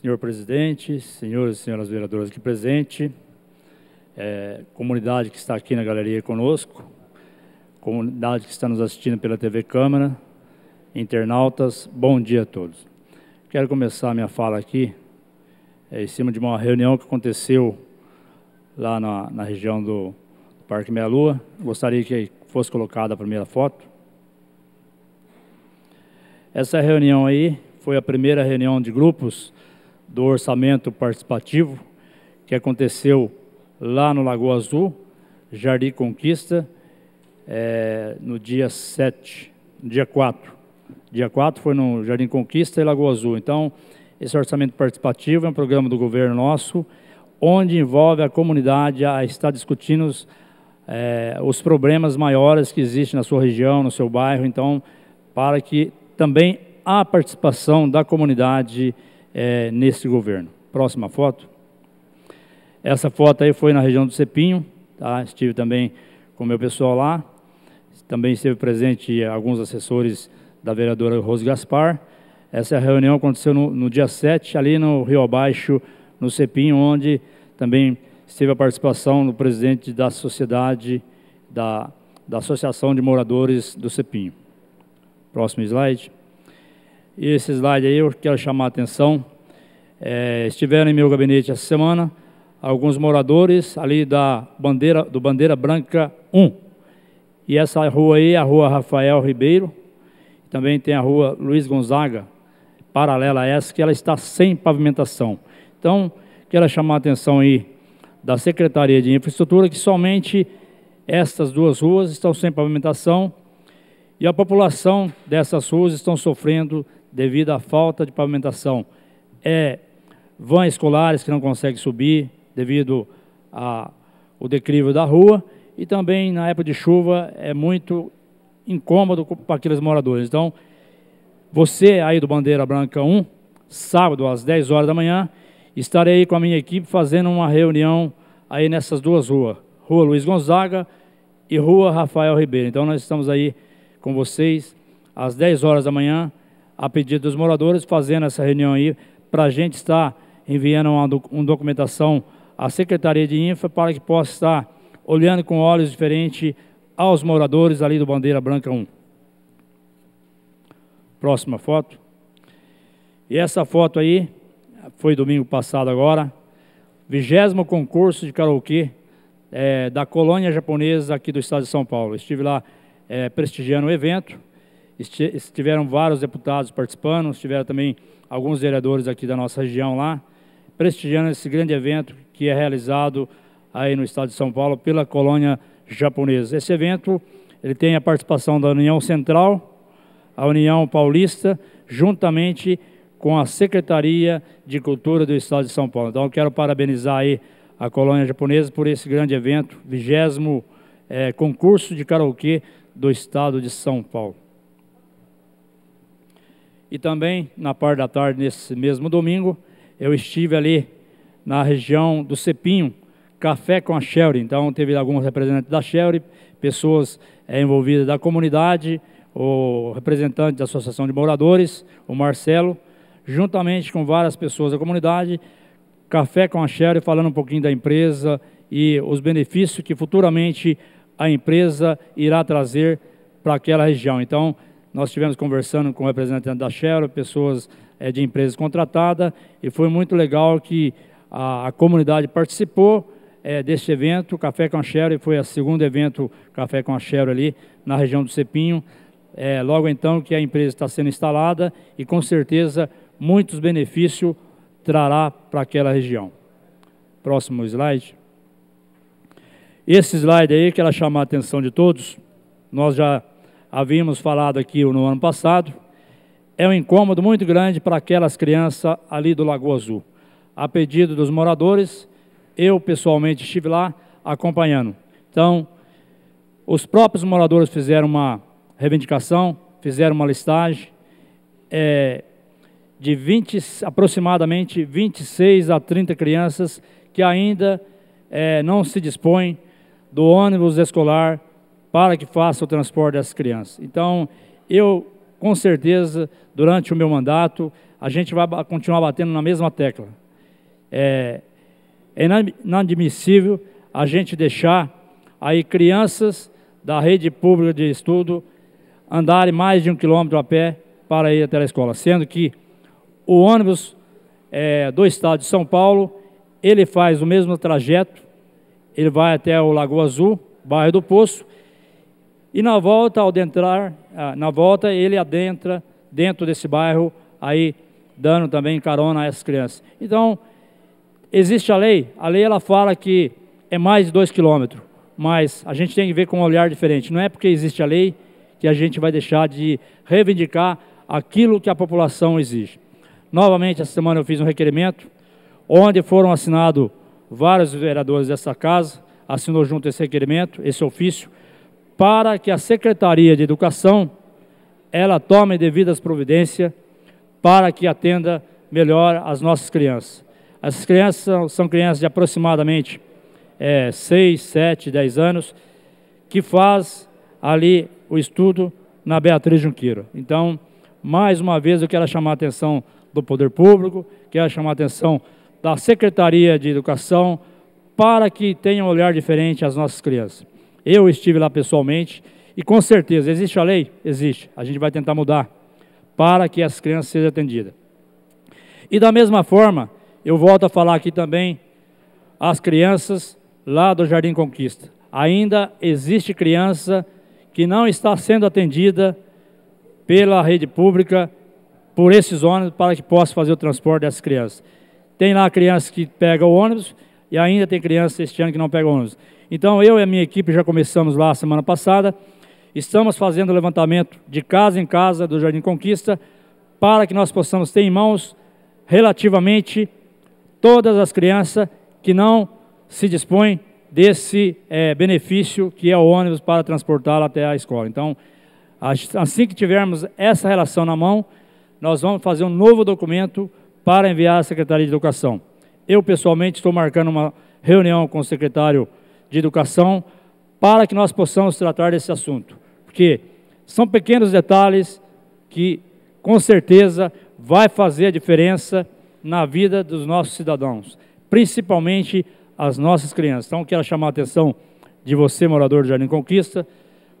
Senhor presidente, senhores e senhoras vereadoras aqui presentes, é, comunidade que está aqui na galeria conosco, comunidade que está nos assistindo pela TV Câmara, internautas, bom dia a todos. Quero começar minha fala aqui é, em cima de uma reunião que aconteceu lá na, na região do Parque Meia Lua. Gostaria que fosse colocada a primeira foto. Essa reunião aí foi a primeira reunião de grupos do orçamento participativo que aconteceu lá no Lagoa Azul, Jardim Conquista, é, no dia 7, dia 4. Dia 4 foi no Jardim Conquista e Lagoa Azul. Então, esse orçamento participativo é um programa do governo nosso, onde envolve a comunidade a estar discutindo é, os problemas maiores que existem na sua região, no seu bairro, então, para que também a participação da comunidade é, nesse governo. Próxima foto. Essa foto aí foi na região do Cepinho, tá? estive também com o meu pessoal lá, também esteve presente alguns assessores da vereadora Rose Gaspar. Essa reunião aconteceu no, no dia 7, ali no Rio Abaixo, no Cepinho, onde também esteve a participação do presidente da sociedade, da, da Associação de Moradores do Cepinho. Próximo slide. E esse slide aí eu quero chamar a atenção. É, estiveram em meu gabinete essa semana alguns moradores ali da bandeira do Bandeira Branca 1. E essa rua aí é a rua Rafael Ribeiro. Também tem a rua Luiz Gonzaga, paralela a essa, que ela está sem pavimentação. Então, quero chamar a atenção aí da Secretaria de Infraestrutura que somente estas duas ruas estão sem pavimentação e a população dessas ruas estão sofrendo devido à falta de pavimentação. É vãs escolares que não conseguem subir devido ao declive da rua e também na época de chuva é muito incômodo para aqueles moradores. Então, você aí do Bandeira Branca 1, sábado às 10 horas da manhã, estarei com a minha equipe fazendo uma reunião aí nessas duas ruas, Rua Luiz Gonzaga e Rua Rafael Ribeiro. Então nós estamos aí com vocês às 10 horas da manhã a pedido dos moradores, fazendo essa reunião aí, para a gente estar enviando uma, uma documentação à Secretaria de Infra para que possa estar olhando com olhos diferentes aos moradores ali do Bandeira Branca 1. Próxima foto. E essa foto aí, foi domingo passado agora, vigésimo concurso de karaokê é, da colônia japonesa aqui do estado de São Paulo. Estive lá é, prestigiando o evento Estiveram vários deputados participando, estiveram também alguns vereadores aqui da nossa região lá, prestigiando esse grande evento que é realizado aí no estado de São Paulo pela colônia japonesa. Esse evento ele tem a participação da União Central, a União Paulista, juntamente com a Secretaria de Cultura do Estado de São Paulo. Então, eu quero parabenizar aí a colônia japonesa por esse grande evento, vigésimo é, concurso de karaokê do Estado de São Paulo. E também, na parte da tarde, nesse mesmo domingo, eu estive ali na região do Cepinho, café com a Shelly. Então, teve alguns representantes da Shelly, pessoas é, envolvidas da comunidade, o representante da Associação de Moradores, o Marcelo, juntamente com várias pessoas da comunidade, café com a Shelly, falando um pouquinho da empresa e os benefícios que futuramente a empresa irá trazer para aquela região. Então, nós estivemos conversando com o representante da Shell, pessoas é, de empresas contratadas, e foi muito legal que a, a comunidade participou é, deste evento, Café com a Shell, e foi o segundo evento Café com a Shell ali na região do Cepinho. É, eh, logo então que a empresa está sendo instalada e com certeza muitos benefícios trará para aquela região. Próximo slide. Esse slide aí que ela chamar a atenção de todos, nós já havíamos falado aqui no ano passado, é um incômodo muito grande para aquelas crianças ali do Lagoa Azul. A pedido dos moradores, eu pessoalmente estive lá acompanhando. Então, os próprios moradores fizeram uma reivindicação, fizeram uma listagem é, de 20, aproximadamente 26 a 30 crianças que ainda é, não se dispõem do ônibus escolar para que faça o transporte das crianças. Então, eu, com certeza, durante o meu mandato, a gente vai continuar batendo na mesma tecla. É, é inadmissível a gente deixar aí crianças da rede pública de estudo andarem mais de um quilômetro a pé para ir até a escola, sendo que o ônibus é, do estado de São Paulo, ele faz o mesmo trajeto, ele vai até o Lagoa Azul, bairro do Poço, e na volta, ao adentrar, ah, na volta ele adentra dentro desse bairro, aí dando também carona a essas crianças. Então, existe a lei, a lei ela fala que é mais de dois quilômetros, mas a gente tem que ver com um olhar diferente. Não é porque existe a lei que a gente vai deixar de reivindicar aquilo que a população exige. Novamente, essa semana eu fiz um requerimento, onde foram assinados vários vereadores dessa casa, assinou junto esse requerimento, esse ofício, para que a Secretaria de Educação ela tome devidas providências para que atenda melhor as nossas crianças. Essas crianças são, crianças de aproximadamente é, 6, 7, 10 anos, que faz ali o estudo na Beatriz Junqueira. Então, mais uma vez, eu quero chamar a atenção do poder público, quero chamar a atenção da Secretaria de Educação, para que tenha um olhar diferente às nossas crianças. Eu estive lá pessoalmente e com certeza, existe a lei? Existe. A gente vai tentar mudar para que as crianças sejam atendidas. E da mesma forma, eu volto a falar aqui também as crianças lá do Jardim Conquista. Ainda existe criança que não está sendo atendida pela rede pública por esses ônibus para que possa fazer o transporte dessas crianças. Tem lá crianças que pegam o ônibus e ainda tem crianças este ano que não pegam ônibus. Então eu e a minha equipe já começamos lá semana passada. Estamos fazendo levantamento de casa em casa do Jardim Conquista para que nós possamos ter em mãos relativamente todas as crianças que não se dispõem desse é, benefício que é o ônibus para transportá-la até a escola. Então, assim que tivermos essa relação na mão, nós vamos fazer um novo documento para enviar à Secretaria de Educação. Eu, pessoalmente, estou marcando uma reunião com o secretário de educação para que nós possamos tratar desse assunto. Porque são pequenos detalhes que, com certeza, vai fazer a diferença na vida dos nossos cidadãos, principalmente as nossas crianças. Então, quero chamar a atenção de você, morador do Jardim Conquista,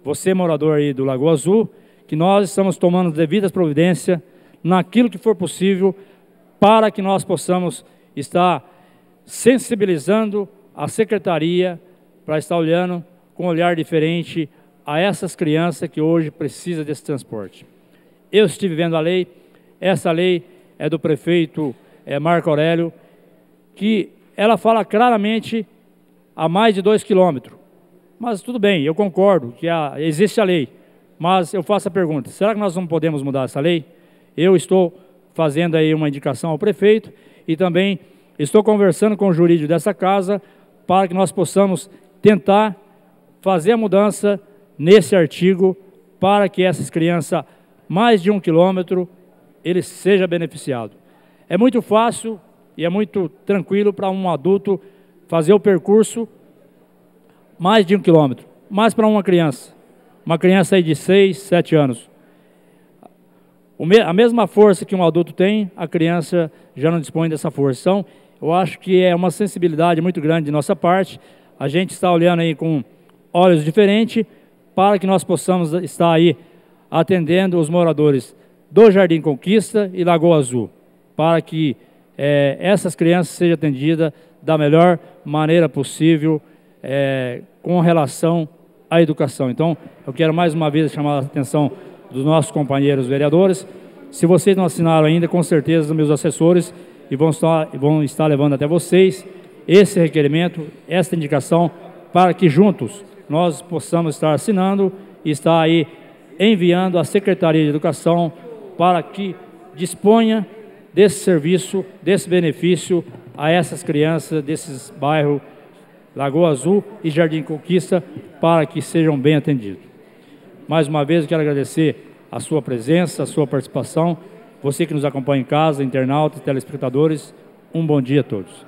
você, morador aí do Lago Azul, que nós estamos tomando devidas providências naquilo que for possível para que nós possamos estar sensibilizando a secretaria para estar olhando com um olhar diferente a essas crianças que hoje precisam desse transporte. Eu estive vendo a lei, essa lei é do prefeito é, Marco Aurélio, que ela fala claramente a mais de dois quilômetros. Mas tudo bem, eu concordo que existe a lei, mas eu faço a pergunta, será que nós não podemos mudar essa lei? Eu estou fazendo aí uma indicação ao prefeito e também estou conversando com o jurídico dessa casa para que nós possamos tentar fazer a mudança nesse artigo para que essas crianças, mais de um quilômetro, ele seja beneficiado. É muito fácil e é muito tranquilo para um adulto fazer o percurso mais de um quilômetro, mas para uma criança, uma criança aí de 6, 7 anos. A mesma força que um adulto tem, a criança já não dispõe dessa força. Então, eu acho que é uma sensibilidade muito grande de nossa parte a gente está olhando aí com olhos diferentes para que nós possamos estar aí atendendo os moradores do Jardim Conquista e Lagoa Azul, para que é, essas crianças sejam atendidas da melhor maneira possível é, com relação à educação. Então, eu quero mais uma vez chamar a atenção dos nossos companheiros vereadores. Se vocês não assinaram ainda, com certeza, meus assessores e vão estar, vão estar levando até vocês esse requerimento, esta indicação, para que juntos nós possamos estar assinando e estar aí enviando à Secretaria de Educação para que disponha desse serviço, desse benefício a essas crianças desses bairros Lagoa Azul e Jardim Conquista para que sejam bem atendidos. Mais uma vez, quero agradecer a sua presença, a sua participação. Você que nos acompanha em casa, internautas, telespectadores, um bom dia a todos.